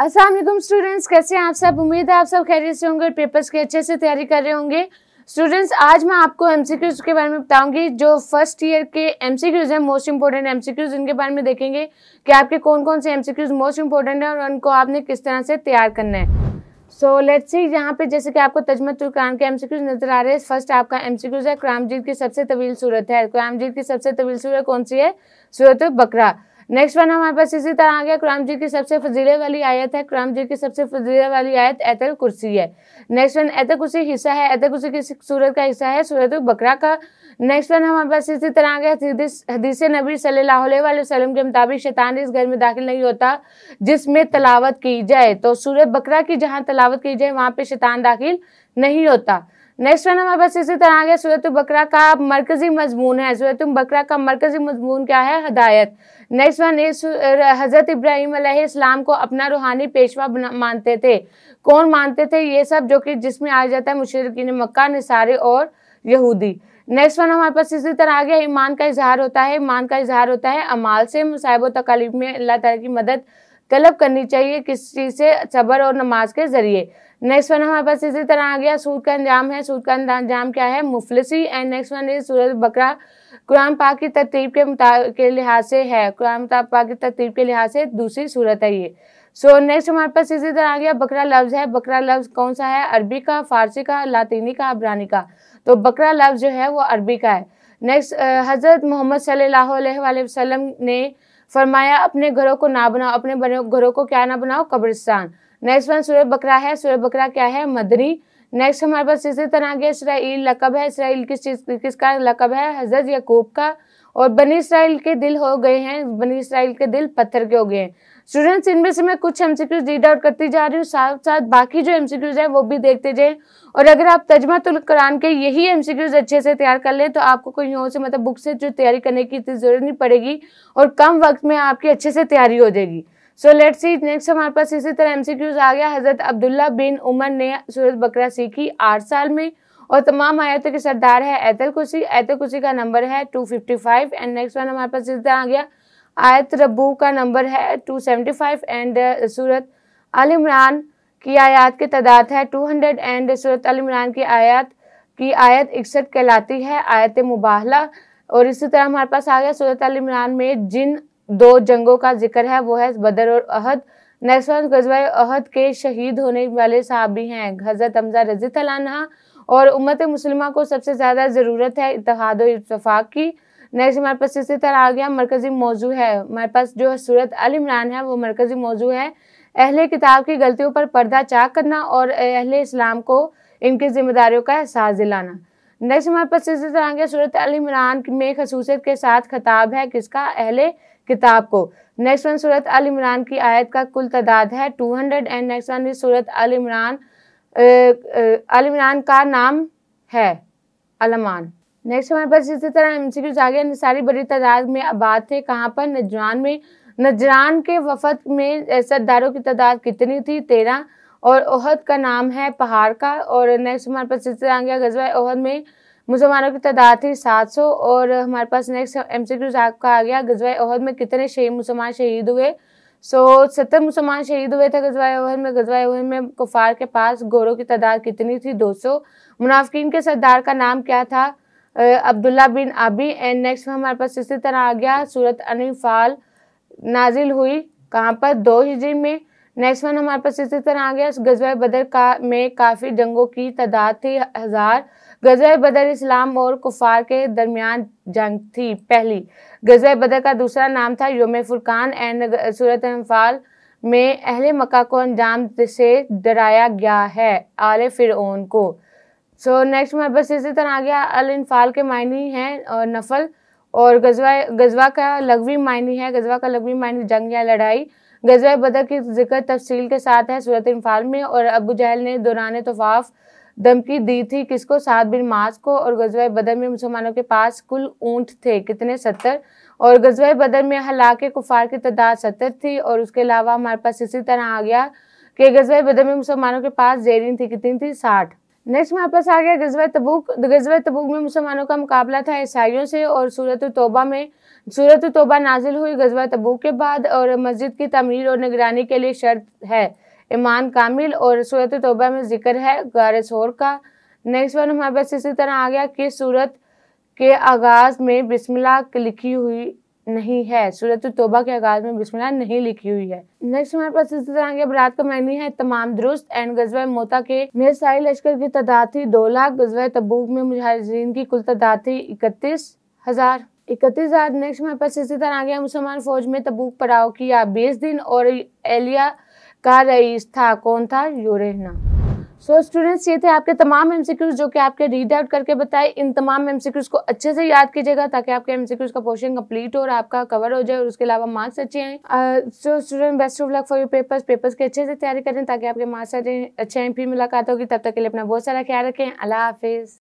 Aslam students कैसे हैं आप सब उम्मीद है आप सब खैरियत से होंगे और पेपर्स की अच्छे से तैयारी कर रहे होंगे स्टूडेंट्स आज मैं आपको एम के बारे में बताऊंगी जो फर्स्ट ईयर के क्यूज हैं मोस्ट इंपॉर्टेंट क्यूज इनके बारे में देखेंगे कि आपके कौन कौन से क्यूज मोस्ट इंपॉर्टेंट हैं और उनको आपने किस तरह से तैयार करना है सो लेट्स सी यहाँ पे जैसे कि आपको तजमत कुरान के क्यूज नजर आ रहे हैं फर्स्ट आपका क्यूज है कुरामजीत की सबसे तवील सूरत है कुरामजीत की सबसे तवील सूरत कौन सी है सूरत बकरा नेक्स्ट वन हमारे पास इसी तरह आ गया कुरान जी की सबसे फजीले वाली आयत है कुरान जी की सबसे फजीले वाली आयत ऐतल कुर्सी है नेक्स्ट वन ऐत कुर्सी हिस्सा है ऐत कुर्सी की सूरत का हिस्सा है सूरत बकरा का नेक्स्ट वन हमारे पास इसी तरह आ गया हदीस नबी सल्लाम के मुताबिक शैतान इस घर में दाखिल नहीं होता जिसमें तलावत की जाए तो सूरत बकरा की जहाँ तलावत की जाए वहाँ पे शैतान दाखिल नहीं होता नेक्स्ट वन हमारे पास इसी तरह आगे सूरत बकरा का मरकजी मजमून है सूरत बकरा का मरकजी मजमून क्या है हदायत नेक्स्ट वन इस हज़रत इब्राहिम इस्लाम को अपना रूहानी पेशवा मानते थे कौन मानते थे ये सब जो कि जिसमें आ जाता है मुशरकिन मक्का निसारे और यहूदी नेक्स्ट वन हमारे पास इसी तरह आगे ईमान का इजहार होता है ईमान का इजहार होता है अमाल से मुसाहब तकलीफ में अल्लाह तला की मदद तलब करनी चाहिए किस चीज़ से सबर और नमाज के ज़रिए नेक्स्ट वन हमारे पास इसी तरह आ गया सूद का अंजाम है सूद का अंजाम क्या है मुफलसी एंड नेक्स्ट वन इज सूरत बकरा कुरान पाक की तरतीब के के लिहाज से है कुरान पाक की तरतीब के लिहाज से दूसरी सूरत है ये सो नेक्स्ट हमारे पास इसी तरह आ गया बकरा लफ्ज़ है बकरा लफ्ज़ कौन सा है अरबी का फारसी का लातीनी का अबरानी का तो बकरा लफ्ज़ जो है वो अरबी का है नेक्स्ट हज़रत मोहम्मद सल्लल्लाहु अलैहि वसल्लम ने फरमाया अपने घरों को ना बनाओ अपने घरों को क्या ना बनाओ कब्रिस्तान नेक्स्ट वन सूर्य बकरा है सूर्य बकरा क्या है मदरी नेक्स्ट हमारे पास इसी तरह के इसराइल लकब है इसराइल किस चीज़ किसका लकब है हजरत यकूब का और बनी इसराइल के दिल हो गए हैं बनी इसराइल के दिल पत्थर के हो गए हैं स्टूडेंट्स इनमें से मैं कुछ एमसीक्यूज रीड आउट करती जा रही हूँ साथ साथ बाकी जो एमसीक्यूज है वो भी देखते जाए और अगर आप तजमातुल कुरान के यही एमसीक्यूज अच्छे से तैयार कर लें तो आपको कोई और से मतलब बुक से जो तैयारी करने की इतनी जरूरत नहीं पड़ेगी और कम वक्त में आपकी अच्छे से तैयारी हो जाएगी सो लेट सी नेक्स्ट हमारे पास इसी तरह एमसीक्यूज आ गया हजरत अब्दुल्ला बिन उमर ने सूरत बकरा सीखी आठ साल में और तमाम आयतों के सरदार है ऐतल कुर्सी ऐतल कुर्सी का नंबर है two fifty five and next one हमारे पास जिस आ गया आयत रबू का नंबर है टू सेवेंटी फाइव एंड सूरत अल इमरान की आयत की तादाद है टू हंड्रेड एंड सूरत अल इमरान की आयत की आयत इकसठ कहलाती है आयत मुबाहला और इसी तरह हमारे पास आ गया सूरत अल इमरान में जिन दो जंगों का जिक्र है वो है बदर और अहद नेक्स्ट वन गजवा अहद के शहीद होने वाले साहबी हैं हजरत हमजा रजी तलाना और उम्मत मुसलमा को सबसे ज़्यादा ज़रूरत है इतिहाद इतफाक़ की नेक्स्ट हमारे पास इसी तरह आ गया मरकज़ी मौजू है हमारे पास जो सूरत अल इमरान है वो मरकज़ी मौजू है अहल किताब की गलतियों पर पर्दा चाक करना और अहल इस्लाम को इनकी जिम्मेदारियों का एहसास दिलाना नेक्स्ट हमारे पास इसी तरह आ गया सूरत अल इमरान में खसूसियत के साथ खताब है किसका अहल किताब को नेक्स्ट वन सूरत अल इमरान की आयत का कुल तादाद है two hundred and next one सूरत अल इमरान अल इमरान का नाम है अलमान नेक्स्ट हमारे पास इसी तरह एम सी आ गया निसारी बड़ी तादाद में आबाद थे कहाँ पर नजरान में नजरान के वफद में सरदारों की तादाद कितनी थी तेरह और ओहद का नाम है पहाड़ का और नेक्स्ट हमारे पास इसी तरह आ गया गजवा ओहद में मुसलमानों की तादाद थी सात सौ और हमारे पास नेक्स्ट एम सी क्यूज का आ गया गजवा ओहद में कितने शहीद मुसलमान शहीद हुए सो so, सत्तर मुसलमान शहीद हुए थे गजवाए ओहन में गजवाए ओहन में कुफार के पास गोरों की तादाद कितनी थी 200 मुनाफिकीन के सरदार का नाम क्या था अब्दुल्ला बिन आबी एंड नेक्स्ट में हमारे पास इसी तरह आ गया सूरत अनिफाल नाजिल हुई कहाँ पर दो हिजरी में नेक्स्ट वन हमारे पास इसी तरह आ गया गजवा बदर का में काफ़ी जंगों की तादाद थी हज़ार गजवा बदर इस्लाम और कुफार के दरमियान जंग थी पहली गजवा बदर का दूसरा नाम था योम फुरकान एंड सूरत अम्फाल में अहले मक्का को अंजाम से डराया गया है आल फिर को सो नेक्स्ट हमारे पास इसी तरह आ गया अल इनफाल के मायने हैं और नफल और गजवा गजवा का लघवी मायने है गजवा का लघवी मायने जंग या लड़ाई गजवा बदर की जिक्र तफसील के साथ है सूरत इन्फाल में और अबू जहल ने दौरान तोफ़ाफ़ धमकी दी थी किसको सात बिन मास को और गजवा बदर में मुसलमानों के पास कुल ऊँट थे कितने सत्तर और गजवा बदर में हलाके कुफार की तादाद सत्तर थी और उसके अलावा हमारे पास इसी तरह आ गया कि गजवा बदर में मुसलमानों के पास जेरिन थी कितनी थी साठ नेक्स्ट में आपस आ गया गजवा तबूक तो गजवा तबूक में मुसलमानों का मुकाबला था ईसाइयों से और सूरत तोबा में सूरत तोबा नाजिल हुई गजवा तबूक के बाद और मस्जिद की तमीर और निगरानी के लिए शर्त है ईमान कामिल और सूरत तोबा में जिक्र है गारसोर का नेक्स्ट वन हमारे पास इसी तरह आ गया कि सूरत के आगाज़ में बिस्मिल्लाह लिखी हुई नहीं है सूरत तोबा के आगाज में बिस्मिल्लाह नहीं लिखी हुई है नेक्स्ट हमारे पास इस तरह के अपराध का मैनी है तमाम दुरुस्त एंड गजवा मोता के मेरे सारी लश्कर की तादाद थी दो लाख गजवा तबूक में मुजाहिदीन की कुल तादाद थी इकतीस हजार इकतीस हजार नेक्स्ट हमारे पास इसी तरह गया मुसलमान फौज में तबूक पड़ाव किया बीस दिन और एलिया का रईस था कौन था यूरेना सो so, स्टूडेंट्स ये थे आपके तमाम एमसीक्यूज जो कि आपके रीड आउट करके बताए इन तमाम एमसीक्यूज को अच्छे से याद कीजिएगा ताकि आपके एमसीक्यूज का पोर्शन कंप्लीट हो और आपका कवर हो जाए और उसके अलावा मार्क्स अच्छे आए so student best of luck for you papers papers की अच्छे से तैयारी करें ताकि आपके मार्क्स अच्छे आए फिर मुलाकात होगी तब तक के लिए अपना बहुत सारा ख्याल रखें अल्लाह हाफिज़